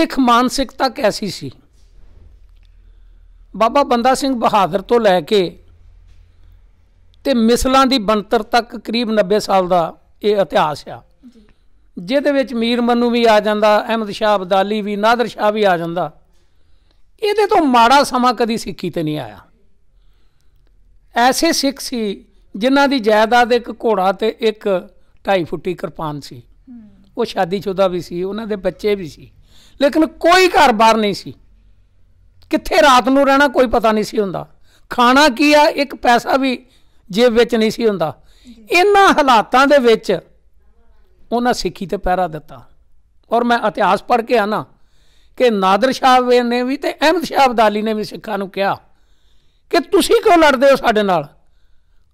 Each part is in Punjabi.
ਸਿੱਖ ਮਾਨਸਿਕਤਾ ਕੈਸੀ ਸੀ ਬਾਬਾ ਬੰਦਾ ਸਿੰਘ ਬਹਾਦਰ ਤੋਂ ਲੈ ਕੇ ਤੇ ਮਿਸਲਾਂ ਦੀ ਬਣਤਰ ਤੱਕ ਕਰੀਬ 90 ਸਾਲ ਦਾ ਇਹ ਇਤਿਹਾਸ ਆ ਜਿਹਦੇ ਵਿੱਚ ਮੀਰ ਮੰਨੂ ਵੀ ਆ ਜਾਂਦਾ ਅਹਿਮਦ ਸ਼ਾਹ ਅਬਦਾਲੀ ਵੀ ਨਾਦਰ ਸ਼ਾਹ ਵੀ ਆ ਜਾਂਦਾ ਇਹਦੇ ਤੋਂ ਮਾੜਾ ਸਮਾਂ ਕਦੀ ਸਿੱਖੀ ਤੇ ਨਹੀਂ ਆਇਆ ਐਸੇ ਸਿੱਖ ਸੀ ਜਿਨ੍ਹਾਂ ਦੀ ਜਾਇਦਾਦ ਇੱਕ ਘੋੜਾ ਤੇ ਇੱਕ 2.5 ਫੁੱਟੀ ਕਿਰਪਾਨ ਸੀ ਉਹ ਸ਼ਾਦੀ ਚੋਦਾ ਵੀ ਸੀ ਉਹਨਾਂ ਦੇ ਬੱਚੇ ਵੀ ਸੀ ਲੇਕਿਨ ਕੋਈ ਘਰ-ਬਾਰ ਨਹੀਂ ਸੀ ਕਿੱਥੇ ਰਾਤ ਨੂੰ ਰਹਿਣਾ ਕੋਈ ਪਤਾ ਨਹੀਂ ਸੀ ਹੁੰਦਾ ਖਾਣਾ ਕੀ ਆ ਇੱਕ ਪੈਸਾ ਵੀ ਜੇਬ ਵਿੱਚ ਨਹੀਂ ਸੀ ਹੁੰਦਾ ਇਹਨਾਂ ਹਾਲਾਤਾਂ ਦੇ ਵਿੱਚ ਉਹਨਾਂ ਸਿੱਖੀ ਤੇ ਪਹਿਰਾ ਦਿੱਤਾ ਔਰ ਮੈਂ ਇਤਿਹਾਸ ਪੜ੍ਹ ਕੇ ਆਣਾ ਕਿ ਨਾਦਰ ਸ਼ਾਹ ਨੇ ਵੀ ਤੇ ਅਹਿਮਦ ਸ਼ਾਹ ਅਬਦਾਲੀ ਨੇ ਵੀ ਸਿੱਖਾਂ ਨੂੰ ਕਿਹਾ ਕਿ ਤੁਸੀਂ ਕਿਉਂ ਲੜਦੇ ਹੋ ਸਾਡੇ ਨਾਲ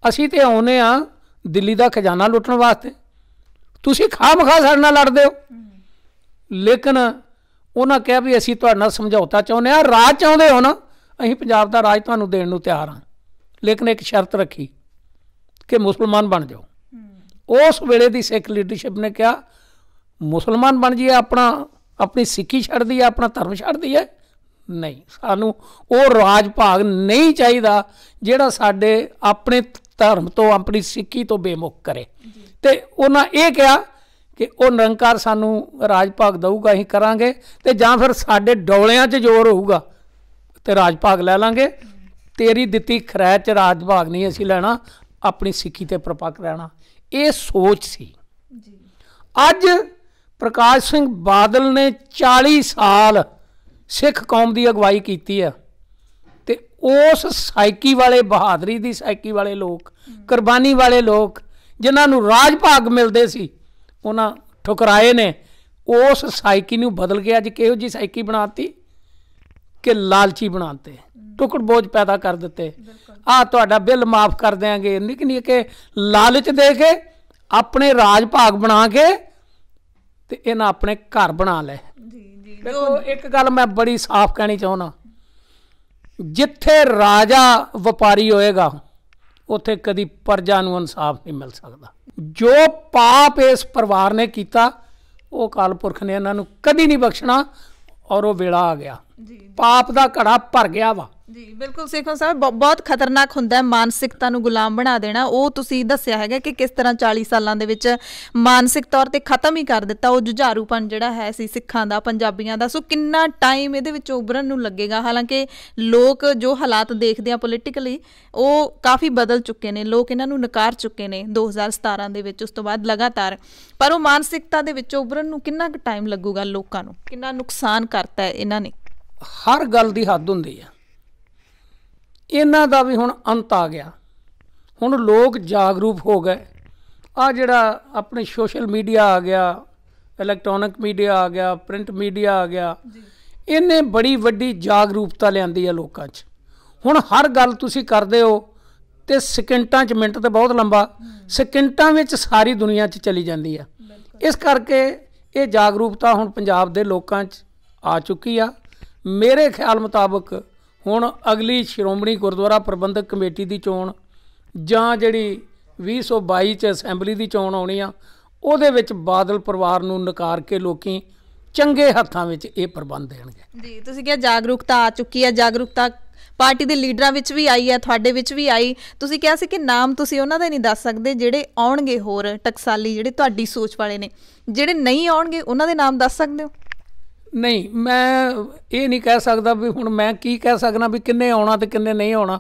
ਅਸੀਂ ਤੇ ਆਉਨੇ ਆ ਦਿੱਲੀ ਦਾ ਖਜ਼ਾਨਾ ਲੁੱਟਣ ਵਾਸਤੇ ਤੁਸੀਂ ਖਾਮਖਾ ਸਾਡੇ ਨਾਲ ਲੜਦੇ ਹੋ ਲੇਕਿਨ ਉਹਨਾਂ ਕਿਹਾ ਵੀ ਅਸੀਂ ਤੁਹਾਡੇ ਨਾਲ ਸਮਝੌਤਾ ਚਾਹੁੰਦੇ ਆ ਰਾਜ ਚਾਹੁੰਦੇ ਹੋ ਨਾ ਅਸੀਂ ਪੰਜਾਬ ਦਾ ਰਾਜ ਤੁਹਾਨੂੰ ਦੇਣ ਨੂੰ ਤਿਆਰ ਹਾਂ ਲੇਕਿਨ ਇੱਕ ਸ਼ਰਤ ਰੱਖੀ ਕਿ ਮੁਸਲਮਾਨ ਬਣ ਜਾਓ ਉਸ ਵੇਲੇ ਦੀ ਸਿੱਖ ਲੀਡਰਸ਼ਿਪ ਨੇ ਕਿਹਾ ਮੁਸਲਮਾਨ ਬਣ ਜਾਈਏ ਆਪਣਾ ਆਪਣੀ ਸਿੱਖੀ ਛੱਡ ਹੈ ਆਪਣਾ ਧਰਮ ਛੱਡ ਹੈ ਨਹੀਂ ਸਾਨੂੰ ਉਹ ਰਾਜ ਭਾਗ ਨਹੀਂ ਚਾਹੀਦਾ ਜਿਹੜਾ ਸਾਡੇ ਆਪਣੇ ਧਰਮ ਤੋਂ ਆਪਣੀ ਸਿੱਖੀ ਤੋਂ ਬੇਮੁਖ ਕਰੇ ਤੇ ਉਹਨਾਂ ਇਹ ਕਿਹਾ ਕਿ ਉਹ ਨਿਰੰਕਾਰ ਸਾਨੂੰ ਰਾਜ ਭਾਗ ਦਊਗਾ ਅਸੀਂ ਕਰਾਂਗੇ ਤੇ ਜਾਂ ਫਿਰ ਸਾਡੇ ਡੋਲਿਆਂ 'ਚ ਜ਼ੋਰ ਹੋਊਗਾ ਤੇ ਰਾਜ ਭਾਗ ਲੈ ਲਾਂਗੇ ਤੇਰੀ ਦਿੱਤੀ ਖਰਾਇ 'ਚ ਰਾਜ ਭਾਗ ਨਹੀਂ ਅਸੀਂ ਲੈਣਾ ਆਪਣੀ ਸਿੱਖੀ ਤੇ ਪ੍ਰਪੱਕ ਰਹਿਣਾ ਇਹ ਸੋਚ ਸੀ ਜੀ ਅੱਜ ਪ੍ਰਕਾਸ਼ ਸਿੰਘ ਬਾਦਲ ਨੇ 40 ਸਾਲ ਸਿੱਖ ਕੌਮ ਦੀ ਅਗਵਾਈ ਕੀਤੀ ਆ ਤੇ ਉਸ ਸਾਈਕੀ ਵਾਲੇ ਬਹਾਦਰੀ ਦੀ ਸਾਈਕੀ ਵਾਲੇ ਲੋਕ ਕੁਰਬਾਨੀ ਵਾਲੇ ਲੋਕ ਜਿਨ੍ਹਾਂ ਨੂੰ ਰਾਜ ਭਾਗ ਮਿਲਦੇ ਸੀ ਉਹਨਾਂ ਠੁਕਰਾਏ ਨੇ ਉਸ ਸਾਈਕੀ ਨੂੰ ਬਦਲ ਕੇ ਅੱਜ ਕਿਹੋ ਜੀ ਸਾਈਕੀ ਬਣਾਤੀ ਕਿ ਲਾਲਚੀ ਬਣਾਤੇ ਟੁਕੜ ਬੋਝ ਪੈਦਾ ਕਰ ਦਿੱਤੇ ਆ ਤੁਹਾਡਾ ਬਿੱਲ ਮਾਫ ਕਰ ਦੇਾਂਗੇ ਨਿਕ ਨਿੱਕ ਲਾਲਚ ਦੇ ਕੇ ਆਪਣੇ ਰਾਜ ਭਾਗ ਬਣਾ ਕੇ ਤੇ ਇਹਨਾਂ ਆਪਣੇ ਘਰ ਬਣਾ ਲੈ ਜੀ ਜੀ ਦੇਖੋ ਇੱਕ ਗੱਲ ਮੈਂ ਬੜੀ ਸਾਫ਼ ਕਹਿਣੀ ਚਾਹੁੰਦਾ ਜਿੱਥੇ ਰਾਜਾ ਵਪਾਰੀ ਹੋਏਗਾ ਉੱਥੇ ਕਦੀ ਪਰਜਾ ਨੂੰ ਇਨਸਾਫ ਨਹੀਂ ਮਿਲ ਸਕਦਾ ਜੋ ਪਾਪ ਇਸ ਪਰਿਵਾਰ ਨੇ ਕੀਤਾ ਉਹ ਕਾਲਪੁਰਖ ਨੇ ਇਹਨਾਂ ਨੂੰ ਕਦੀ ਨਹੀਂ ਬਖਸ਼ਣਾ ਔਰ ਉਹ ਵੇਲਾ ਆ ਗਿਆ ਜੀ ਪਾਪ ਦਾ ਘੜਾ ਭਰ ਗਿਆ ਵਾ ਜੀ ਬਿਲਕੁਲ ਸੇਖੋਂ ਸਾਹਿਬ ਬਹੁਤ ਖਤਰਨਾਕ ਹੁੰਦਾ ਹੈ ਮਾਨਸਿਕਤਾ ਨੂੰ ਗੁਲਾਮ ਬਣਾ ਦੇਣਾ ਉਹ ਤੁਸੀਂ ਦੱਸਿਆ ਹੈਗਾ ਕਿ ਕਿਸ ਤਰ੍ਹਾਂ 40 ਸਾਲਾਂ ਦੇ ਵਿੱਚ ਮਾਨਸਿਕ ਤੌਰ ਤੇ ਖਤਮ ਹੀ ਕਰ ਦਿੱਤਾ ਉਹ ਜੁਝਾਰੂਪਨ ਜਿਹੜਾ ਹੈ ਸੀ ਸਿੱਖਾਂ ਦਾ ਪੰਜਾਬੀਆਂ ਦਾ ਸੋ ਕਿੰਨਾ ਟਾਈਮ ਇਹਦੇ ਵਿੱਚ ਉਭਰਨ ਨੂੰ ਲੱਗੇਗਾ ਹਾਲਾਂਕਿ ਲੋਕ ਜੋ ਹਾਲਾਤ ਦੇਖਦੇ ਆ ਪੋਲੀਟੀਕਲੀ ਉਹ ਕਾਫੀ ਬਦਲ ਚੁੱਕੇ ਨੇ ਲੋਕ ਇਹਨਾਂ ਨੂੰ ਨਕਾਰ ਚੁੱਕੇ ਨੇ 2017 ਦੇ ਵਿੱਚ ਉਸ ਤੋਂ ਬਾਅਦ ਲਗਾਤਾਰ ਪਰ ਉਹ ਮਾਨਸਿਕਤਾ ਦੇ ਵਿੱਚ ਉਭਰਨ ਨੂੰ ਕਿੰਨਾ ਕੁ ਟਾਈਮ ਲੱਗੂਗਾ ਲੋਕਾਂ ਨੂੰ ਕਿੰਨਾ ਨੁਕਸਾਨ ਕਰਤਾ ਹੈ ਇਹਨਾਂ ਨੇ ਹਰ ਗੱਲ ਦੀ ਹੱਦ ਹੁੰਦੀ ਆ ਇਹਨਾਂ ਦਾ ਵੀ ਹੁਣ ਅੰਤ ਆ ਗਿਆ ਹੁਣ ਲੋਕ ਜਾਗਰੂਕ ਹੋ ਗਏ ਆ ਜਿਹੜਾ ਆਪਣੇ ਸੋਸ਼ਲ ਮੀਡੀਆ ਆ ਗਿਆ ਇਲੈਕਟ੍ਰੋਨਿਕ ਮੀਡੀਆ ਆ ਗਿਆ ਪ੍ਰਿੰਟ ਮੀਡੀਆ ਆ ਗਿਆ ਇਹਨੇ ਬੜੀ ਵੱਡੀ ਜਾਗਰੂਕਤਾ ਲਿਆਂਦੀ ਆ ਲੋਕਾਂ 'ਚ ਹੁਣ ਹਰ ਗੱਲ ਤੁਸੀਂ ਕਰਦੇ ਹੋ ਤੇ ਸਕਿੰਟਾਂ 'ਚ ਮਿੰਟ ਤੇ ਬਹੁਤ ਲੰਬਾ ਸਕਿੰਟਾਂ ਵਿੱਚ ਸਾਰੀ ਦੁਨੀਆ 'ਚ ਚਲੀ ਜਾਂਦੀ ਆ ਇਸ ਕਰਕੇ ਇਹ ਜਾਗਰੂਕਤਾ ਹੁਣ ਪੰਜਾਬ ਦੇ ਲੋਕਾਂ 'ਚ ਆ ਚੁੱਕੀ ਆ ਮੇਰੇ ਖਿਆਲ ਮੁਤਾਬਕ ਹੁਣ ਅਗਲੀ ਸ਼੍ਰੋਮਣੀ ਗੁਰਦੁਆਰਾ ਪ੍ਰਬੰਧਕ ਕਮੇਟੀ ਦੀ ਚੋਣ ਜਾਂ ਜਿਹੜੀ 2022 ਚ ਅਸੈਂਬਲੀ ਦੀ ਚੋਣ ਆਉਣੀ ਆ ਉਹਦੇ ਵਿੱਚ ਬਾਦਲ ਪਰਿਵਾਰ ਨੂੰ ਨਕਾਰ ਕੇ ਲੋਕੀ ਚੰਗੇ ਹੱਥਾਂ ਵਿੱਚ ਇਹ ਪ੍ਰਬੰਧ ਦੇਣਗੇ ਜੀ ਤੁਸੀਂ ਕਿਹਾ ਜਾਗਰੂਕਤਾ ਆ ਚੁੱਕੀ ਹੈ ਜਾਗਰੂਕਤਾ ਪਾਰਟੀ ਦੇ ਲੀਡਰਾਂ ਵਿੱਚ ਵੀ ਆਈ ਹੈ ਤੁਹਾਡੇ ਵਿੱਚ ਵੀ ਆਈ ਤੁਸੀਂ ਕਿਹਾ ਸੀ ਕਿ ਨਾਮ ਤੁਸੀਂ ਉਹਨਾਂ ਦਾ ਨਹੀਂ ਦੱਸ ਸਕਦੇ ਜਿਹੜੇ ਆਉਣਗੇ ਹੋਰ ਟਕਸਾਲੀ ਜਿਹੜੇ ਤੁਹਾਡੀ ਸੋਚ ਵਾਲੇ ਨੇ ਜਿਹੜੇ ਨਹੀਂ ਆਉਣਗੇ ਉਹਨਾਂ ਦੇ ਨਾਮ ਦੱਸ ਸਕਦੇ ਹੋ ਨਹੀਂ ਮੈਂ ਇਹ ਨਹੀਂ ਕਹਿ ਸਕਦਾ ਵੀ ਹੁਣ ਮੈਂ ਕੀ ਕਹਿ ਸਕਣਾ ਵੀ ਕਿੰਨੇ ਆਉਣਾ ਤੇ ਕਿੰਨੇ ਨਹੀਂ ਆਉਣਾ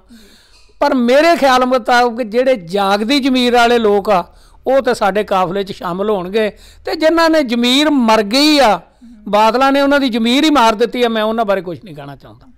ਪਰ ਮੇਰੇ ਖਿਆਲ ਮੁਤਾਬਕ ਜਿਹੜੇ ਜਾਗਦੀ ਜ਼ਮੀਰ ਵਾਲੇ ਲੋਕ ਆ ਉਹ ਤੇ ਸਾਡੇ ਕਾਫਲੇ 'ਚ ਸ਼ਾਮਲ ਹੋਣਗੇ ਤੇ ਜਿਨ੍ਹਾਂ ਨੇ ਜ਼ਮੀਰ ਮਰ ਗਈ ਆ ਬਾਦਲਾਂ ਨੇ ਉਹਨਾਂ ਦੀ ਜ਼ਮੀਰ ਹੀ ਮਾਰ ਦਿੱਤੀ ਆ ਮੈਂ ਉਹਨਾਂ ਬਾਰੇ ਕੁਝ ਨਹੀਂ ਕਹਿਣਾ ਚਾਹੁੰਦਾ